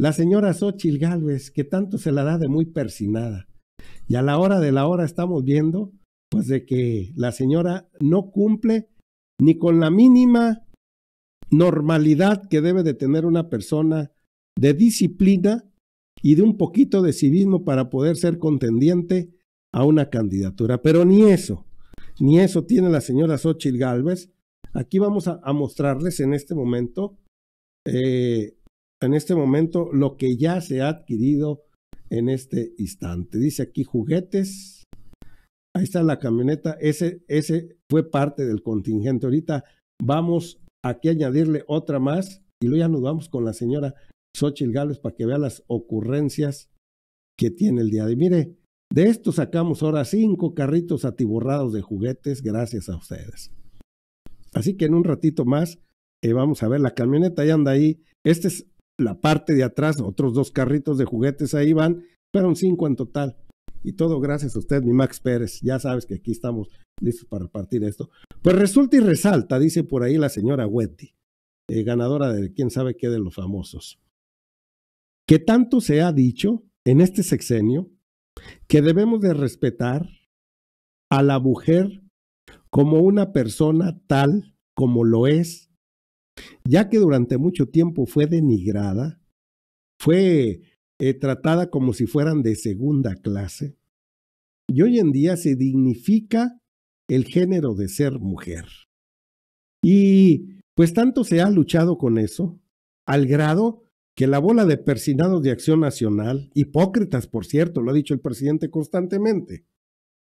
La señora Xochil Gálvez, que tanto se la da de muy persinada. Y a la hora de la hora estamos viendo, pues, de que la señora no cumple ni con la mínima normalidad que debe de tener una persona de disciplina y de un poquito de civismo para poder ser contendiente a una candidatura. Pero ni eso, ni eso tiene la señora Xochitl Gálvez. Aquí vamos a, a mostrarles en este momento eh, en este momento lo que ya se ha adquirido en este instante. Dice aquí juguetes. Ahí está la camioneta. Ese, ese fue parte del contingente. Ahorita vamos aquí a añadirle otra más y luego ya nos vamos con la señora Xochil Gales para que vea las ocurrencias que tiene el día de. Mire, de esto sacamos ahora cinco carritos atiborrados de juguetes gracias a ustedes. Así que en un ratito más eh, vamos a ver la camioneta ya anda ahí. Este es la parte de atrás, otros dos carritos de juguetes ahí van, fueron cinco en total. Y todo gracias a usted, mi Max Pérez. Ya sabes que aquí estamos listos para repartir esto. Pues resulta y resalta, dice por ahí la señora Wetty, eh, ganadora de quién sabe qué de los famosos, que tanto se ha dicho en este sexenio que debemos de respetar a la mujer como una persona tal como lo es ya que durante mucho tiempo fue denigrada, fue eh, tratada como si fueran de segunda clase, y hoy en día se dignifica el género de ser mujer. Y pues tanto se ha luchado con eso, al grado que la bola de persinados de Acción Nacional, hipócritas por cierto, lo ha dicho el presidente constantemente,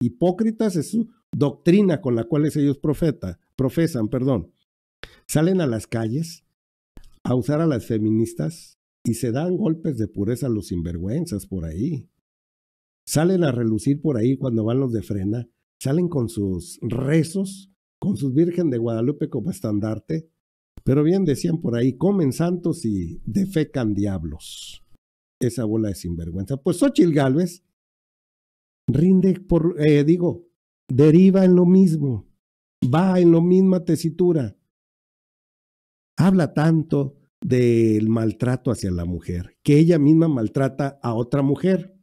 hipócritas es su doctrina con la cual ellos profeta, profesan, perdón, Salen a las calles a usar a las feministas y se dan golpes de pureza a los sinvergüenzas por ahí. Salen a relucir por ahí cuando van los de frena, salen con sus rezos, con sus Virgen de Guadalupe como estandarte, pero bien decían por ahí, comen santos y defecan diablos. Esa bola de sinvergüenza. Pues Xochitl Gálvez rinde por, eh, digo, deriva en lo mismo, va en la misma tesitura habla tanto del maltrato hacia la mujer, que ella misma maltrata a otra mujer.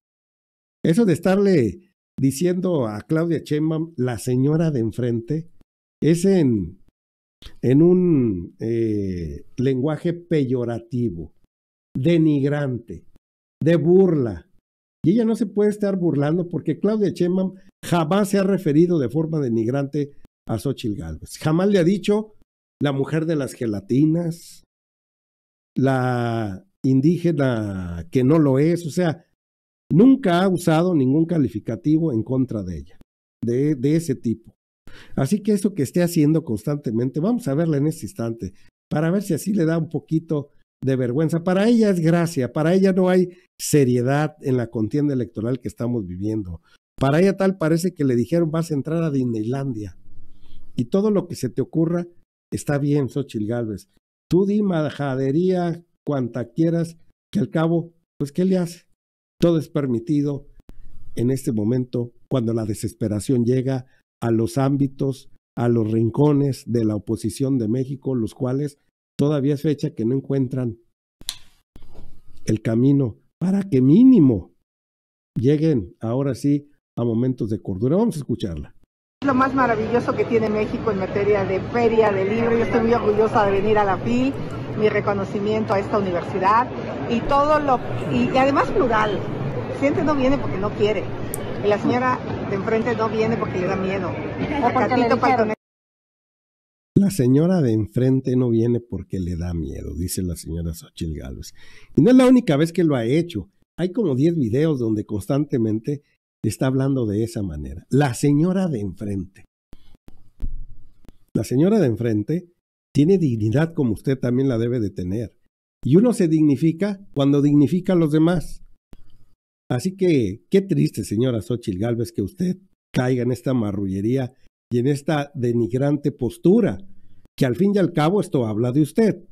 Eso de estarle diciendo a Claudia Sheinbaum, la señora de enfrente, es en, en un eh, lenguaje peyorativo, denigrante, de burla. Y ella no se puede estar burlando porque Claudia Chemam jamás se ha referido de forma denigrante a Xochitl Gálvez. Jamás le ha dicho la mujer de las gelatinas, la indígena que no lo es, o sea, nunca ha usado ningún calificativo en contra de ella, de, ese tipo. Así que eso que esté haciendo constantemente, vamos a verla en este instante, para ver si así le da un poquito de vergüenza. Para ella es gracia, para ella no hay seriedad en la contienda electoral que estamos viviendo. Para ella tal parece que le dijeron vas a entrar a Disneylandia y todo lo que se te ocurra Está bien, Xochil Gálvez. Tú di majadería cuanta quieras, que al cabo, pues, ¿qué le hace? Todo es permitido en este momento cuando la desesperación llega a los ámbitos, a los rincones de la oposición de México, los cuales todavía es fecha que no encuentran el camino para que mínimo lleguen ahora sí a momentos de cordura. Vamos a escucharla. Lo más maravilloso que tiene México en materia de feria de libro. Yo estoy muy orgullosa de venir a la PIL, mi reconocimiento a esta universidad y todo lo y, además plural. Siente no viene porque no quiere. Y la señora de enfrente no viene porque le da miedo. la señora de enfrente no viene porque le da miedo, dice la señora Sochil Gálvez. Y no es la única vez que lo ha hecho. Hay como 10 videos donde constantemente está hablando de esa manera. La señora de enfrente. La señora de enfrente tiene dignidad como usted también la debe de tener. Y uno se dignifica cuando dignifica a los demás. Así que qué triste, señora Xochil Galvez que usted caiga en esta marrullería y en esta denigrante postura, que al fin y al cabo esto habla de usted,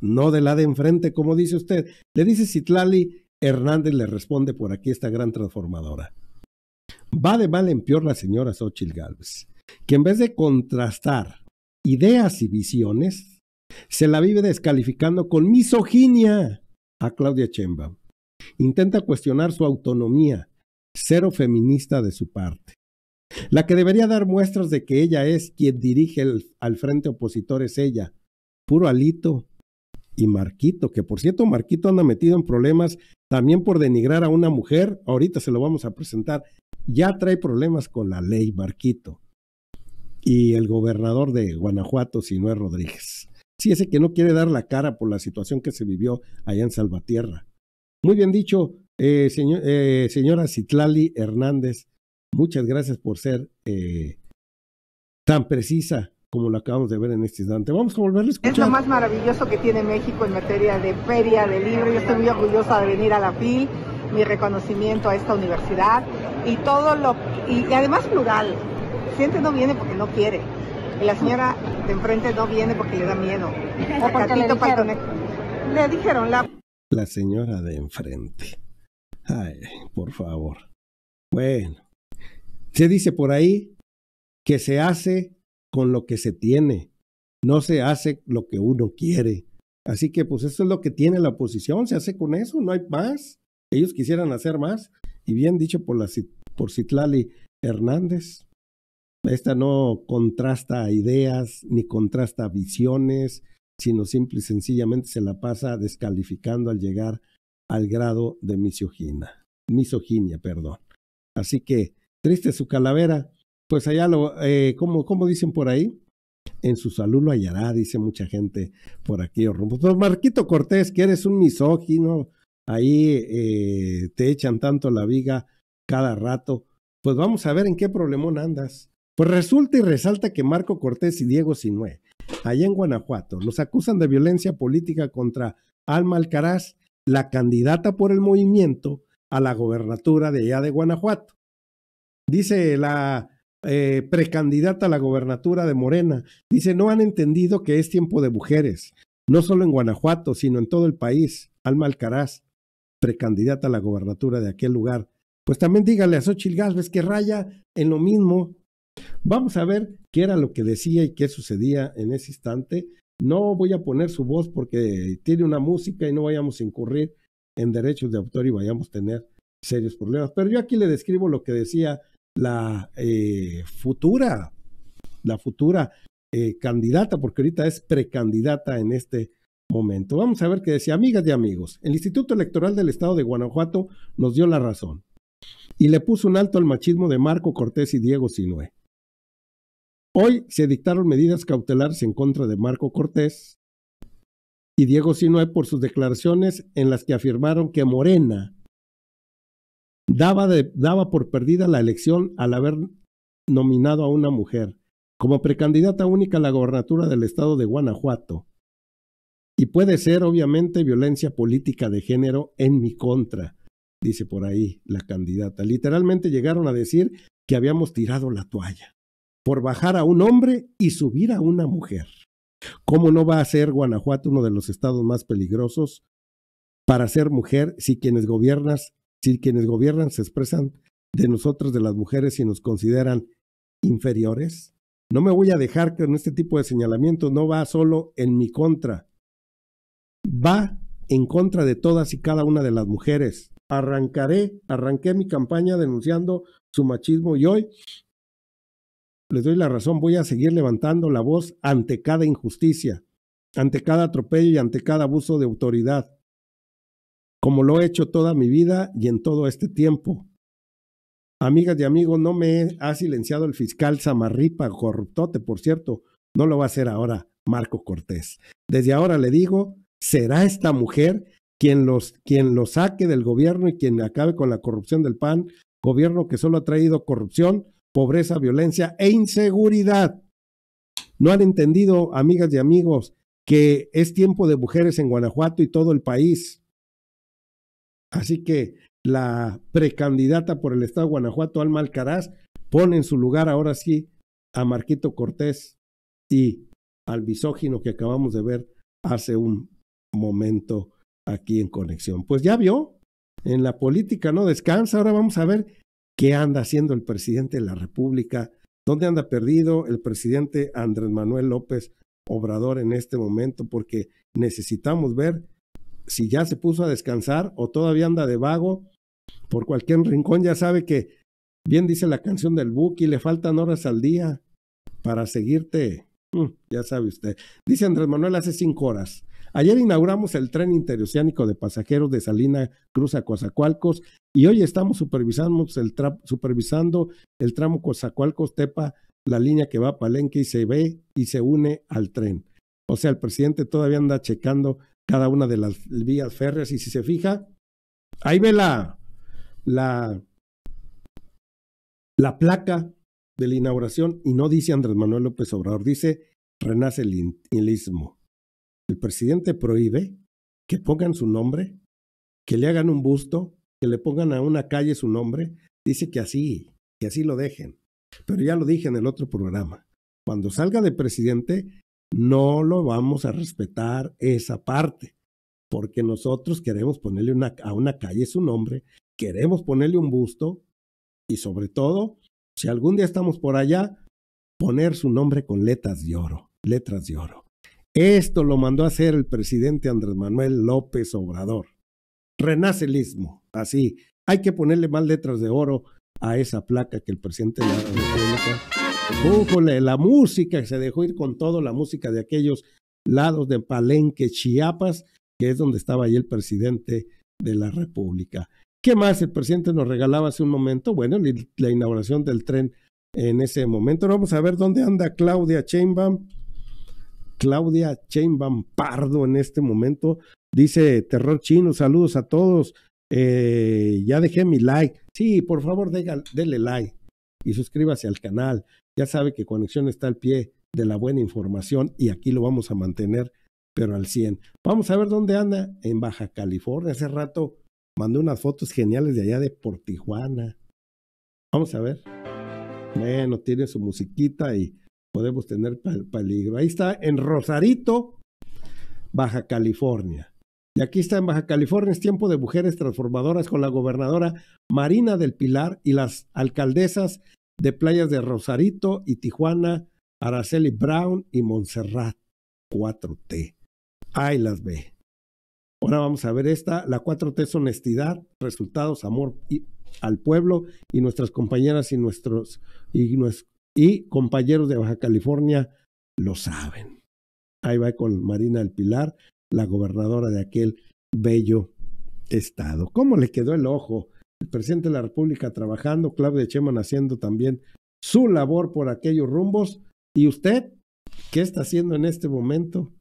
no de la de enfrente, como dice usted. Le dice Citlali Hernández, le responde por aquí esta gran transformadora. Va de mal en peor la señora Xochitl Galvez, que en vez de contrastar ideas y visiones, se la vive descalificando con misoginia a Claudia Chemba. Intenta cuestionar su autonomía, cero feminista de su parte. La que debería dar muestras de que ella es quien dirige al frente opositor es ella, puro alito y Marquito, que por cierto Marquito anda metido en problemas también por denigrar a una mujer, ahorita se lo vamos a presentar, ya trae problemas con la ley Barquito y el gobernador de Guanajuato, si es Rodríguez. Sí, ese que no quiere dar la cara por la situación que se vivió allá en Salvatierra. Muy bien dicho, eh, eh, señora Citlali Hernández, muchas gracias por ser eh, tan precisa como lo acabamos de ver en este instante. Vamos a volver a escuchar. Es lo más maravilloso que tiene México en materia de feria, de libro. Yo estoy muy orgullosa de venir a la FIL. Mi reconocimiento a esta universidad y todo lo y, además plural. gente no viene porque no quiere. Y la señora de enfrente no viene porque le da miedo. le dijeron. la la señora de enfrente. Ay, por favor. Bueno. Se dice por ahí que se hace con lo que se tiene. No se hace lo que uno quiere. Así que pues eso es lo que tiene la oposición, se hace con eso, no hay más. Ellos quisieran hacer más, y bien dicho por, la, por Citlali Hernández. Esta no contrasta ideas ni contrasta visiones, sino simple y sencillamente se la pasa descalificando al llegar al grado de misoginia. Misoginia, perdón. Así que, triste su calavera, pues allá lo, eh, como, dicen por ahí, en su salud lo hallará, dice mucha gente por aquí. Pues Marquito Cortés, que eres un misógino, ahí eh, te echan tanto la viga cada rato. Pues vamos a ver en qué problemón andas. Pues resulta y resalta que Marco Cortés y Diego Sinué, allá en Guanajuato, los acusan de violencia política contra Alma Alcaraz, la candidata por el movimiento a la gobernatura de allá de Guanajuato. Dice la eh, precandidata a la gobernatura de Morena, dice, no han entendido que es tiempo de mujeres, no solo en Guanajuato, sino en todo el país. Alma Alcaraz precandidata a la gobernatura de aquel lugar, pues también dígale a Xochitl Gálvez que raya en lo mismo. Vamos a ver qué era lo que decía y qué sucedía en ese instante. No voy a poner su voz porque tiene una música y no vayamos a incurrir en derechos de autor y vayamos a tener serios problemas. Pero yo aquí le describo lo que decía la eh, futura, la futura eh, candidata, porque ahorita es precandidata en este momento. Vamos a ver qué decía, amigas y amigos. El Instituto Electoral del Estado de Guanajuato nos dio la razón y le puso un alto al machismo de Marco Cortés y Diego Sinue. Hoy se dictaron medidas cautelares en contra de Marco Cortés y Diego Sinue por sus declaraciones en las que afirmaron que Morena daba, daba por perdida la elección al haber nominado a una mujer como precandidata única a la gobernatura del estado de Guanajuato. Y puede ser, obviamente, violencia política de género en mi contra, dice por ahí la candidata. Literalmente llegaron a decir que habíamos tirado la toalla por bajar a un hombre y subir a una mujer. ¿Cómo no va a ser Guanajuato uno de los estados más peligrosos para ser mujer si quienes gobiernas, si quienes gobiernan se expresan de nosotras, de las mujeres, y nos consideran inferiores? No me voy a dejar que en este tipo de señalamientos no va solo en mi contra, va en contra de todas y cada una de las mujeres. Arrancaré, arranqué mi campaña denunciando su machismo y hoy les doy la razón, voy a seguir levantando la voz ante cada injusticia, ante cada atropello y ante cada abuso de autoridad, como lo he hecho toda mi vida y en todo este tiempo. Amigas y amigos, no me ha silenciado el fiscal Samarripa, corruptote, por cierto, no lo va a hacer ahora Marco Cortés. Desde ahora le digo, será esta mujer quien los, quien saque del gobierno y quien acabe con la corrupción del PAN, gobierno que solo ha traído corrupción, pobreza, violencia e inseguridad. No han entendido, amigas y amigos, que es tiempo de mujeres en Guanajuato y todo el país. Así que la precandidata por el Estado de Guanajuato, Alma Alcaraz, pone en su lugar ahora sí a Marquito Cortés y al bisógino que acabamos de ver hace un momento aquí en Conexión. Pues ya vio, en la política no descansa, ahora vamos a ver qué anda haciendo el presidente de la República, dónde anda perdido el presidente Andrés Manuel López Obrador en este momento, porque necesitamos ver si ya se puso a descansar o todavía anda de vago por cualquier rincón, ya sabe que bien dice la canción del Buki, le faltan horas al día para seguirte, mm, ya sabe usted. Dice Andrés Manuel hace cinco horas, Ayer inauguramos el tren interoceánico de pasajeros de Salina Cruz a Coatzacoalcos y hoy estamos supervisando el, supervisando el tramo Coatzacoalcos-Tepa, la línea que va a Palenque y se ve y se une al tren. O sea, el presidente todavía anda checando cada una de las vías férreas y si se fija, ahí ve la, la, la placa de la inauguración y no dice Andrés Manuel López Obrador, dice Renace el, Inlismo. El presidente prohíbe que pongan su nombre, que le hagan un busto, que le pongan a una calle su nombre. Dice que así, que así lo dejen. Pero ya lo dije en el otro programa. Cuando salga de presidente, no lo vamos a respetar esa parte, porque nosotros queremos ponerle a una calle su nombre, queremos ponerle un busto y sobre todo, si algún día estamos por allá, poner su nombre con letras de oro, letras de oro. Esto lo mandó a hacer el presidente Andrés Manuel López Obrador. Renace así. Hay que ponerle más letras de oro a esa placa que el presidente de la República. la música se dejó ir con todo, la música de aquellos lados de Palenque, Chiapas, que es donde estaba ahí el presidente de la República. ¿Qué más el presidente nos regalaba hace un momento? Bueno, la inauguración del tren en ese momento. Vamos a ver dónde anda Claudia Chainbaum Claudia Chain Pardo en este momento. Dice Terror Chino, saludos a todos. Eh, ya dejé mi like. Sí, por favor, déga, dele like y suscríbase al canal. Ya sabe que Conexión está al pie de la buena información y aquí lo vamos a mantener, pero al 100. Vamos a ver dónde anda. En Baja California. Hace rato mandé unas fotos geniales de allá de Portijuana. Vamos a ver. Bueno, tiene su musiquita y podemos tener peligro. Ahí está en Rosarito, Baja California. Y aquí está en Baja California, es tiempo de mujeres transformadoras con la gobernadora Marina del Pilar y las alcaldesas de playas de Rosarito y Tijuana, Araceli Brown y Montserrat 4T. Ahí las ve. Ahora vamos a ver esta. La 4T es honestidad, resultados, amor y, al pueblo y nuestras compañeras y nuestros y y compañeros de Baja California lo saben. Ahí va con Marina del Pilar, la gobernadora de aquel bello estado. ¿Cómo le quedó el ojo? El presidente de la República trabajando, Claudia Cheman haciendo también su labor por aquellos rumbos. ¿Y usted qué está haciendo en este momento?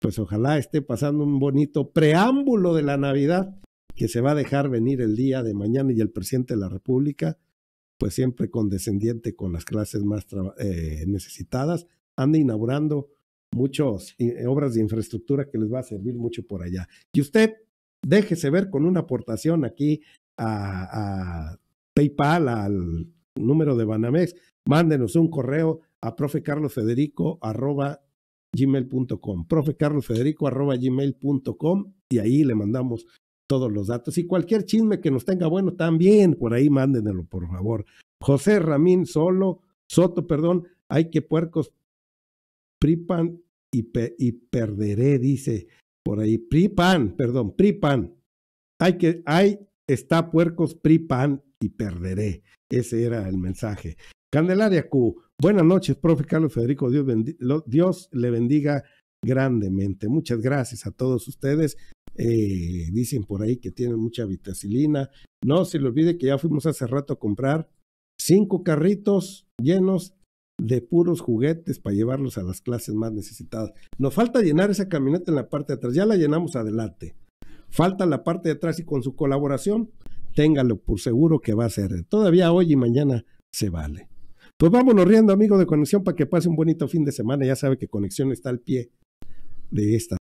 Pues ojalá esté pasando un bonito preámbulo de la Navidad que se va a dejar venir el día de mañana y el presidente de la República pues siempre condescendiente con las clases más eh, necesitadas, anda inaugurando muchas eh, obras de infraestructura que les va a servir mucho por allá. Y usted déjese ver con una aportación aquí a, a PayPal, al número de Banamex, mándenos un correo a profecarlosfederico.com, profecarlosfederico.com y ahí le mandamos todos los datos. Y cualquier chisme que nos tenga bueno, también por ahí mándenelo, por favor. José Ramín Solo, Soto, perdón, hay que puercos pripan y, y perderé, dice por ahí. Pripan, perdón, pripan. Hay que, hay, está puercos pripan y perderé. Ese era el mensaje. Candelaria Q, buenas noches, profe Carlos Federico, Dios, Dios le bendiga grandemente. Muchas gracias a todos ustedes. Eh, dicen por ahí que tienen mucha vitacilina. No se le olvide que ya fuimos hace rato a comprar cinco carritos llenos de puros juguetes para llevarlos a las clases más necesitadas. Nos falta llenar esa camioneta en la parte de atrás, ya la llenamos adelante. Falta la parte de atrás y con su colaboración, téngalo por seguro que va a ser. Todavía hoy y mañana se vale. Pues vámonos riendo, amigos de Conexión, para que pase un bonito fin de semana. Ya sabe que Conexión está al pie de esta.